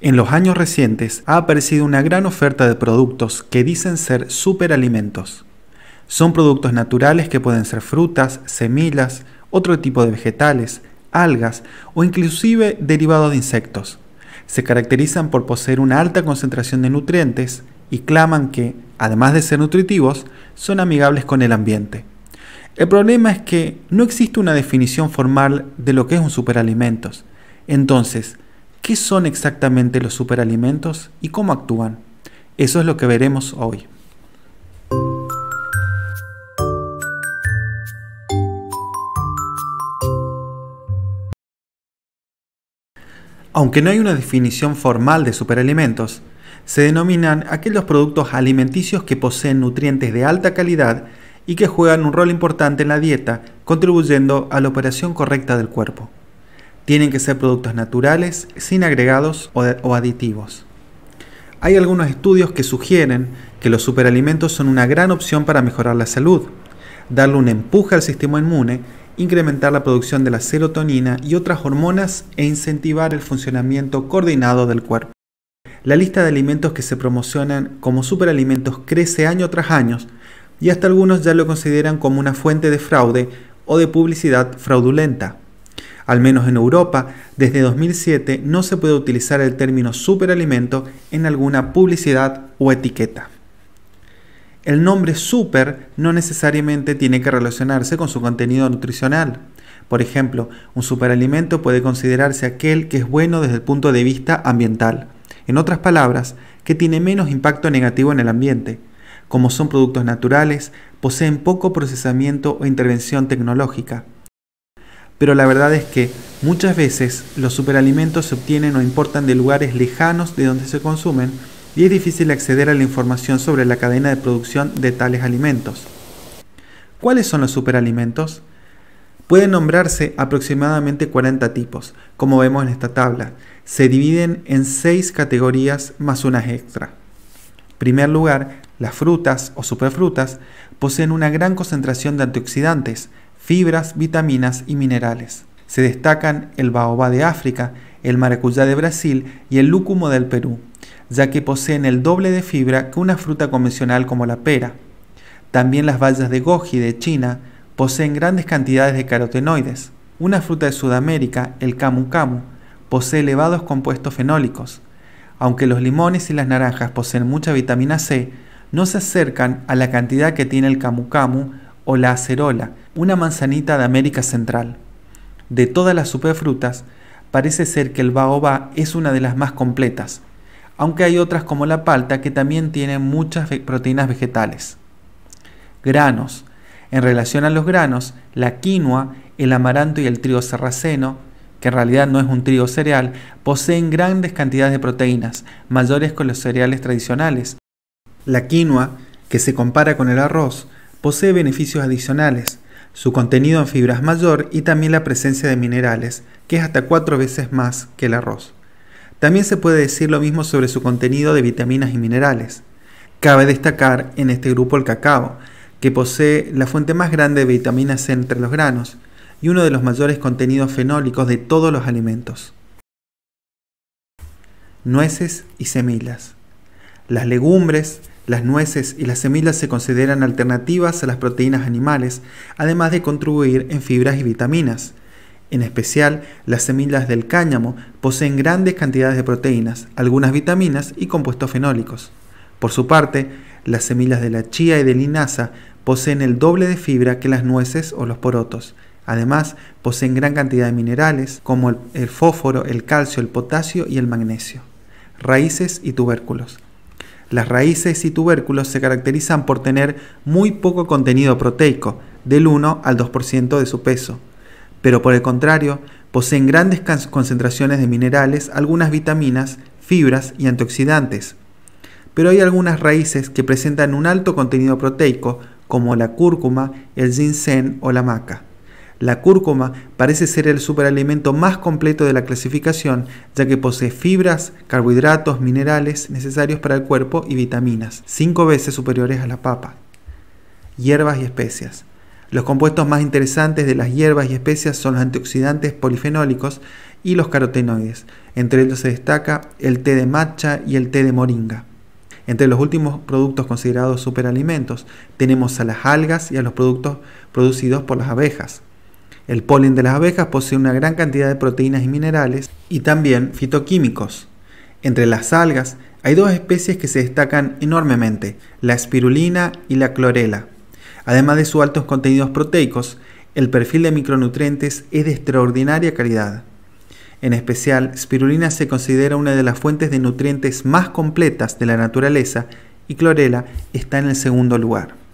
En los años recientes ha aparecido una gran oferta de productos que dicen ser superalimentos. Son productos naturales que pueden ser frutas, semillas, otro tipo de vegetales, algas o inclusive derivados de insectos. Se caracterizan por poseer una alta concentración de nutrientes y claman que, además de ser nutritivos, son amigables con el ambiente. El problema es que no existe una definición formal de lo que es un superalimento. Entonces, ¿Qué son exactamente los superalimentos y cómo actúan? Eso es lo que veremos hoy. Aunque no hay una definición formal de superalimentos, se denominan aquellos productos alimenticios que poseen nutrientes de alta calidad y que juegan un rol importante en la dieta, contribuyendo a la operación correcta del cuerpo. Tienen que ser productos naturales, sin agregados o, aditivos. Hay algunos estudios que sugieren que los superalimentos son una gran opción para mejorar la salud, darle un empuje al sistema inmune, incrementar la producción de la serotonina y otras hormonas e incentivar el funcionamiento coordinado del cuerpo. La lista de alimentos que se promocionan como superalimentos crece año tras año y hasta algunos ya lo consideran como una fuente de fraude o de publicidad fraudulenta. Al menos en Europa, desde 2007 no se puede utilizar el término superalimento en alguna publicidad o etiqueta. El nombre super no necesariamente tiene que relacionarse con su contenido nutricional. Por ejemplo, un superalimento puede considerarse aquel que es bueno desde el punto de vista ambiental. En otras palabras, que tiene menos impacto negativo en el ambiente. Como son productos naturales, poseen poco procesamiento o intervención tecnológica pero la verdad es que muchas veces los superalimentos se obtienen o importan de lugares lejanos de donde se consumen y es difícil acceder a la información sobre la cadena de producción de tales alimentos. ¿Cuáles son los superalimentos? Pueden nombrarse aproximadamente 40 tipos, como vemos en esta tabla. Se dividen en 6 categorías más unas extra. En primer lugar, las frutas o superfrutas poseen una gran concentración de antioxidantes, fibras, vitaminas y minerales. Se destacan el baobá de África, el maracuyá de Brasil y el lúcumo del Perú, ya que poseen el doble de fibra que una fruta convencional como la pera. También las bayas de goji de China poseen grandes cantidades de carotenoides. Una fruta de Sudamérica, el camu camu, posee elevados compuestos fenólicos. Aunque los limones y las naranjas poseen mucha vitamina C, no se acercan a la cantidad que tiene el camu camu o la acerola, una manzanita de América Central. De todas las superfrutas, parece ser que el baobá es una de las más completas, aunque hay otras como la palta que también tienen muchas proteínas vegetales. Granos. En relación a los granos, la quinoa, el amaranto y el trigo sarraceno, que en realidad no es un trigo cereal, poseen grandes cantidades de proteínas, mayores que los cereales tradicionales. La quinoa, que se compara con el arroz, posee beneficios adicionales, su contenido en fibra es mayor y también la presencia de minerales, que es hasta cuatro veces más que el arroz. También se puede decir lo mismo sobre su contenido de vitaminas y minerales. Cabe destacar en este grupo el cacao, que posee la fuente más grande de vitaminas C entre los granos y uno de los mayores contenidos fenólicos de todos los alimentos. Nueces y semillas. Las legumbres, las nueces y las semillas se consideran alternativas a las proteínas animales, además de contribuir en fibras y vitaminas. En especial, las semillas del cáñamo poseen grandes cantidades de proteínas, algunas vitaminas y compuestos fenólicos. Por su parte, las semillas de la chía y de linaza poseen el doble de fibra que las nueces o los porotos. Además, poseen gran cantidad de minerales como el, el fósforo, el calcio, el potasio y el magnesio. Raíces y tubérculos. Las raíces y tubérculos se caracterizan por tener muy poco contenido proteico, del 1 al 2% de su peso, pero por el contrario, poseen grandes concentraciones de minerales, algunas vitaminas, fibras y antioxidantes. Pero hay algunas raíces que presentan un alto contenido proteico, como la cúrcuma, el ginseng o la maca. La cúrcuma parece ser el superalimento más completo de la clasificación, ya que posee fibras, carbohidratos, minerales necesarios para el cuerpo y vitaminas, cinco veces superiores a la papa. Hierbas y especias. Los compuestos más interesantes de las hierbas y especias son los antioxidantes polifenólicos y los carotenoides. Entre ellos se destaca el té de matcha y el té de moringa. Entre los últimos productos considerados superalimentos tenemos a las algas y a los productos producidos por las abejas. El polen de las abejas posee una gran cantidad de proteínas y minerales y también fitoquímicos. Entre las algas hay dos especies que se destacan enormemente, la espirulina y la clorela. Además de sus altos contenidos proteicos, el perfil de micronutrientes es de extraordinaria calidad. En especial, espirulina se considera una de las fuentes de nutrientes más completas de la naturaleza y clorela está en el segundo lugar.